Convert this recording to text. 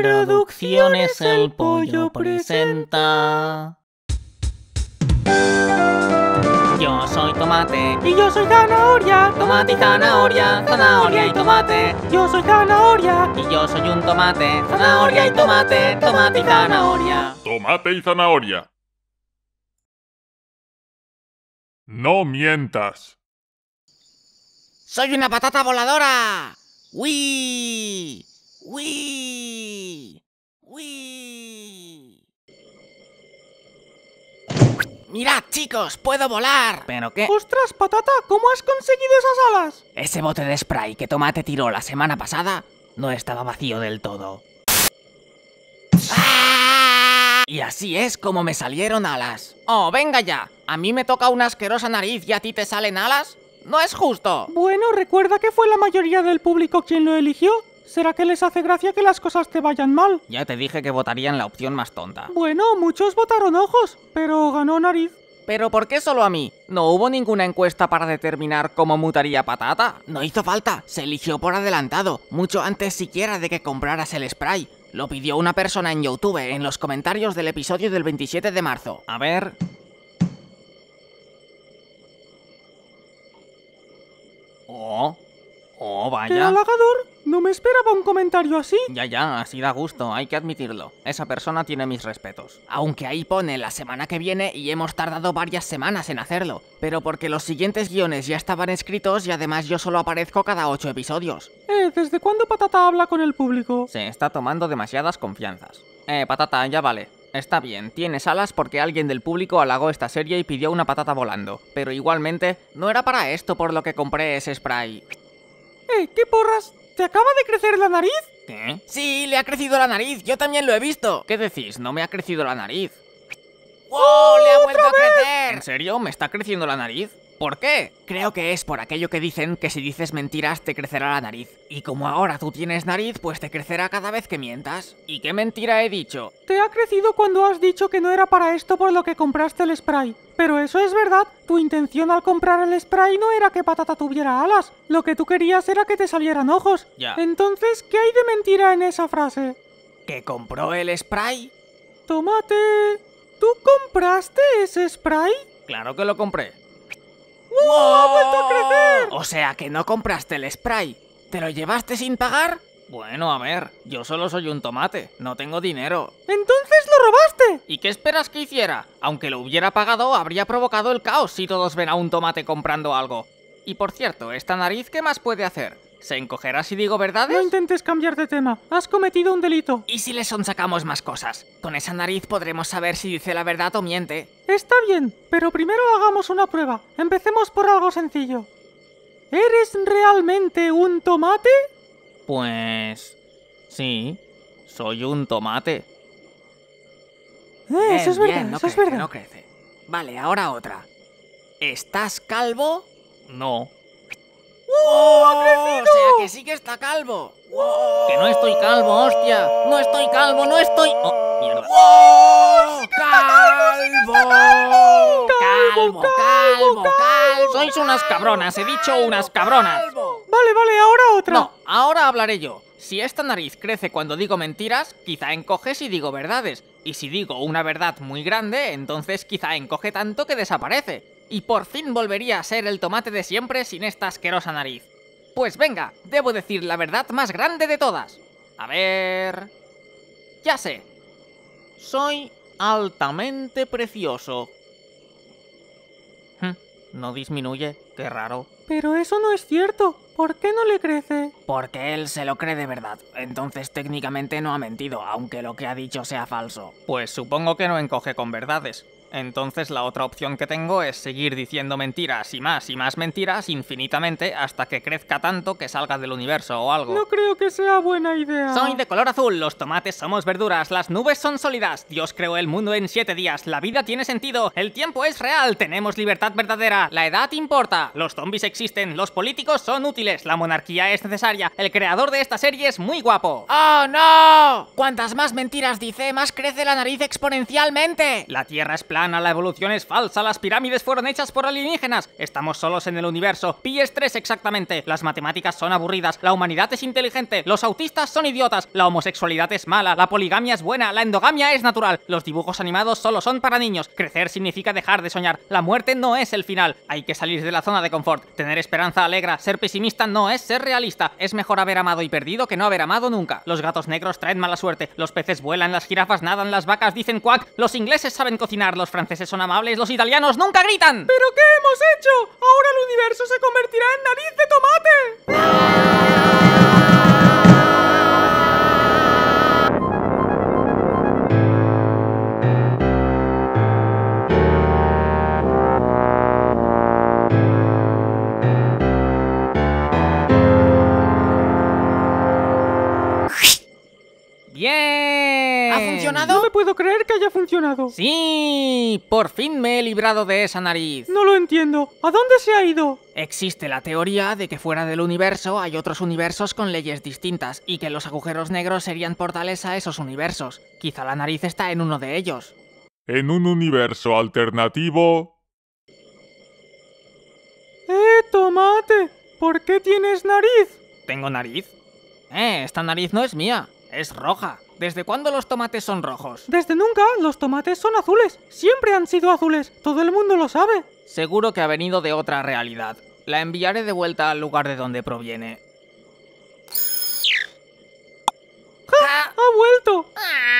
Producciones El Pollo presenta. Yo soy tomate. Y yo soy zanahoria. Tomate y zanahoria. Zanahoria y tomate. Yo soy zanahoria. Y yo soy un tomate. Zanahoria y tomate. Tomate y zanahoria. Tomate y zanahoria. No mientas. Soy una patata voladora. ¡Uy! ¡Uy! ¡Mirad, chicos! ¡Puedo volar! ¿Pero qué? ¡Ostras, patata! ¿Cómo has conseguido esas alas? Ese bote de spray que Tomate tiró la semana pasada no estaba vacío del todo. ¡Ah! Y así es como me salieron alas. ¡Oh, venga ya! ¿A mí me toca una asquerosa nariz y a ti te salen alas? ¡No es justo! Bueno, recuerda que fue la mayoría del público quien lo eligió ¿Será que les hace gracia que las cosas te vayan mal? Ya te dije que votarían la opción más tonta. Bueno, muchos votaron ojos, pero ganó nariz. ¿Pero por qué solo a mí? ¿No hubo ninguna encuesta para determinar cómo mutaría patata? No hizo falta, se eligió por adelantado, mucho antes siquiera de que compraras el spray. Lo pidió una persona en YouTube en los comentarios del episodio del 27 de marzo. A ver... Oh, Oh, vaya. ¡Qué halagador! No me esperaba un comentario así. Ya, ya, así da gusto, hay que admitirlo. Esa persona tiene mis respetos. Aunque ahí pone la semana que viene y hemos tardado varias semanas en hacerlo. Pero porque los siguientes guiones ya estaban escritos y además yo solo aparezco cada ocho episodios. Eh, ¿desde cuándo Patata habla con el público? Se está tomando demasiadas confianzas. Eh, Patata, ya vale. Está bien, tienes alas porque alguien del público halagó esta serie y pidió una patata volando. Pero igualmente, no era para esto por lo que compré ese spray qué porras! ¿Te acaba de crecer la nariz? ¿Qué? ¿Eh? Sí, le ha crecido la nariz, yo también lo he visto. ¿Qué decís? No me ha crecido la nariz. ¡Oh! ¡Le ha vuelto a crecer! ¿En serio? ¿Me está creciendo la nariz? ¿Por qué? Creo que es por aquello que dicen que si dices mentiras te crecerá la nariz. Y como ahora tú tienes nariz, pues te crecerá cada vez que mientas. ¿Y qué mentira he dicho? Te ha crecido cuando has dicho que no era para esto por lo que compraste el spray. Pero eso es verdad, tu intención al comprar el spray no era que Patata tuviera alas, lo que tú querías era que te salieran ojos. Ya. Entonces, ¿qué hay de mentira en esa frase? ¿Que compró el spray? Tomate... ¿Tú compraste ese spray? Claro que lo compré. ¡Wow! vuelto a ¡Oh! crecer! O sea que no compraste el spray. ¿Te lo llevaste sin pagar? Bueno, a ver, yo solo soy un tomate, no tengo dinero. ¡Entonces lo robaste! ¿Y qué esperas que hiciera? Aunque lo hubiera pagado, habría provocado el caos si todos ven a un tomate comprando algo. Y por cierto, ¿esta nariz qué más puede hacer? ¿Se encogerá si digo verdades? No intentes cambiar de tema. Has cometido un delito. ¿Y si le sonsacamos más cosas? Con esa nariz podremos saber si dice la verdad o miente. Está bien, pero primero hagamos una prueba. Empecemos por algo sencillo. ¿Eres realmente un tomate? Pues... Sí, soy un tomate. Eh, eso es verdad, eso es verdad. No Vale, ahora otra. ¿Estás calvo? No. ¡Oh, O sea, que sí que está calvo. ¡Oh! ¡Que no estoy calvo, hostia! ¡No estoy calvo, no estoy! ¡Oh, mierda! ¡Oh, calvo, calvo! ¡Calvo, calvo, calvo! calvo Sois unas cabronas, he dicho unas cabronas. Vale, vale, ahora otra. No, ahora hablaré yo. Si esta nariz crece cuando digo mentiras, quizá encoge si digo verdades. Y si digo una verdad muy grande, entonces quizá encoge tanto que desaparece y por fin volvería a ser el tomate de siempre sin esta asquerosa nariz. Pues venga, debo decir la verdad más grande de todas. A ver... Ya sé. Soy altamente precioso. Hm, no disminuye, qué raro. Pero eso no es cierto. ¿Por qué no le crece? Porque él se lo cree de verdad. Entonces técnicamente no ha mentido, aunque lo que ha dicho sea falso. Pues supongo que no encoge con verdades. Entonces la otra opción que tengo es seguir diciendo mentiras y más y más mentiras infinitamente hasta que crezca tanto que salga del universo o algo. No creo que sea buena idea. Soy de color azul, los tomates somos verduras, las nubes son sólidas, Dios creó el mundo en siete días, la vida tiene sentido, el tiempo es real, tenemos libertad verdadera, la edad importa, los zombies existen, los políticos son útiles, la monarquía es necesaria, el creador de esta serie es muy guapo. ¡Oh no! Cuantas más mentiras dice, más crece la nariz exponencialmente. La tierra es plana Ana, la evolución es falsa, las pirámides fueron hechas por alienígenas, estamos solos en el universo, Pi es 3 exactamente, las matemáticas son aburridas, la humanidad es inteligente, los autistas son idiotas, la homosexualidad es mala, la poligamia es buena, la endogamia es natural, los dibujos animados solo son para niños, crecer significa dejar de soñar, la muerte no es el final, hay que salir de la zona de confort, tener esperanza alegra, ser pesimista no es ser realista, es mejor haber amado y perdido que no haber amado nunca, los gatos negros traen mala suerte, los peces vuelan, las jirafas nadan, las vacas dicen cuac, los ingleses saben cocinar, los franceses son amables, los italianos nunca gritan. ¿Pero qué hemos hecho? Ahora el universo se convertirá en nariz de tomate. ¿Ha funcionado? No me puedo creer que haya funcionado. Sí, por fin me he librado de esa nariz. No lo entiendo. ¿A dónde se ha ido? Existe la teoría de que fuera del universo hay otros universos con leyes distintas y que los agujeros negros serían portales a esos universos. Quizá la nariz está en uno de ellos. En un universo alternativo... ¡Eh, tomate! ¿Por qué tienes nariz? ¿Tengo nariz? Eh, esta nariz no es mía, es roja. ¿Desde cuándo los tomates son rojos? Desde nunca, los tomates son azules. Siempre han sido azules, todo el mundo lo sabe. Seguro que ha venido de otra realidad. La enviaré de vuelta al lugar de donde proviene. ¡Ha vuelto! Ah.